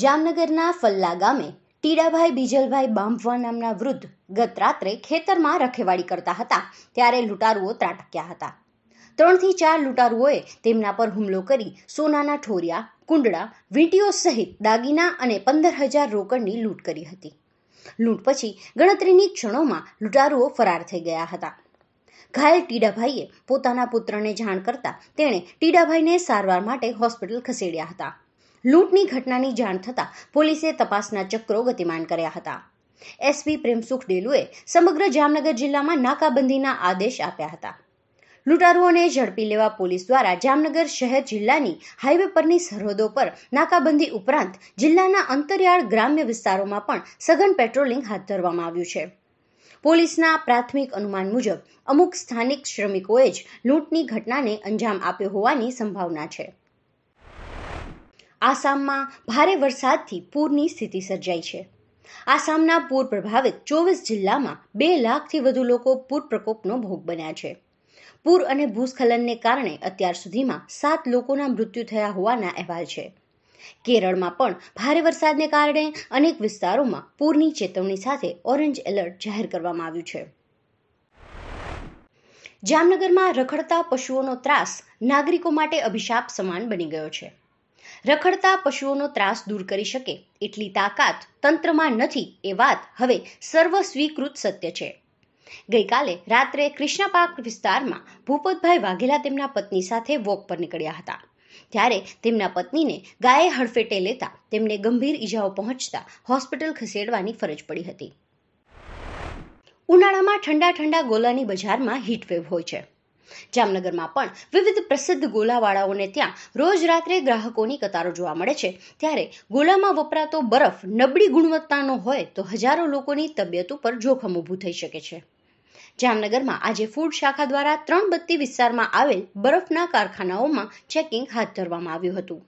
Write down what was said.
જામનગરના ફલ્લા ગામે ટીડાભાઈ બીજલભાઈ બાંભવા નામના વૃદ્ધ ગત રાત્રે ખેતરમાં રખેવાળી કરતા હતા ત્યારે લૂંટારુઓ ત્રાટક્યા હતા ત્રણથી ચાર લૂંટારુઓએ તેમના પર હુમલો કરી સોનાના ઠોરિયા કુંડળા વીંટીઓ સહિત દાગીના અને પંદર હજાર રોકડની લૂંટ કરી હતી લૂંટ પછી ગણતરીની ક્ષણોમાં લૂંટારુઓ ફરાર થઈ ગયા હતા ઘાયલ ટીડાભાઈએ પોતાના પુત્રને જાણ કરતા તેણે ટીડાભાઈને સારવાર માટે હોસ્પિટલ ખસેડ્યા હતા લૂંટની ઘટનાની જાણ થતાં પોલીસે તપાસના ચક્રો ગતિમાન કર્યા હતા એસપી પ્રેમસુખ ડેલુએ સમગ્ર જામનગર જિલ્લામાં નાકાબંધીના આદેશ આપ્યા હતા લૂંટારુઓને ઝડપી લેવા પોલીસ દ્વારા જામનગર શહેર જિલ્લાની હાઈવે પરની સરહદો પર નાકાબંધી ઉપરાંત જિલ્લાના અંતરિયાળ ગ્રામ્ય વિસ્તારોમાં પણ સઘન પેટ્રોલિંગ હાથ ધરવામાં આવ્યું છે પોલીસના પ્રાથમિક અનુમાન મુજબ અમુક સ્થાનિક શ્રમિકોએ જ લૂંટની ઘટનાને અંજામ આપ્યો હોવાની સંભાવના છે આસામમાં ભારે વરસાદથી પૂરની સ્થિતિ સર્જાઈ છે આસામના પૂર પ્રભાવિત ચોવીસ જિલ્લામાં બે લાખથી વધુ લોકો પૂર પ્રકોપનો ભોગ બન્યા છે પૂર અને ભૂસ્ખલનને કારણે અત્યાર સુધીમાં સાત લોકોના મૃત્યુ થયા હોવાના અહેવાલ છે કેરળમાં પણ ભારે વરસાદને કારણે અનેક વિસ્તારોમાં પૂરની ચેતવણી સાથે ઓરેન્જ એલર્ટ જાહેર કરવામાં આવ્યું છે જામનગરમાં રખડતા પશુઓનો ત્રાસ નાગરિકો માટે અભિશાપ સમાન બની ગયો છે રખડતા પશુઓનો ત્રાસ દૂર કરી શકે એટલી તાકાત તંત્રમાં નથી એ વાત હવે સર્વ સ્વીકૃત સત્ય છે ગઈકાલે રાત્રે કૃષ્ણાપાક વિસ્તારમાં ભૂપતભાઈ વાઘેલા તેમના પત્ની સાથે વોક પર નીકળ્યા હતા ત્યારે તેમના પત્નીને ગાયે હડફેટે લેતા તેમને ગંભીર ઈજાઓ પહોંચતા હોસ્પિટલ ખસેડવાની ફરજ પડી હતી ઉનાળામાં ઠંડા ઠંડા ગોલાની બજારમાં હીટવેવ હોય છે જામનગરમાં પણ વિવિધ પ્રસિદ્ધ ગોલાવાળાઓને ત્યાં રોજ રાત્રે ગ્રાહકોની કતારો જોવા મળે છે ત્યારે ગોલામાં વપરાતો બરફ નબળી ગુણવત્તાનો હોય તો હજારો લોકોની તબિયત ઉપર જોખમ ઊભું થઈ શકે છે જામનગરમાં આજે ફૂડ શાખા દ્વારા ત્રણ બત્તી વિસ્તારમાં આવેલ બરફના કારખાનાઓમાં ચેકિંગ હાથ ધરવામાં આવ્યું હતું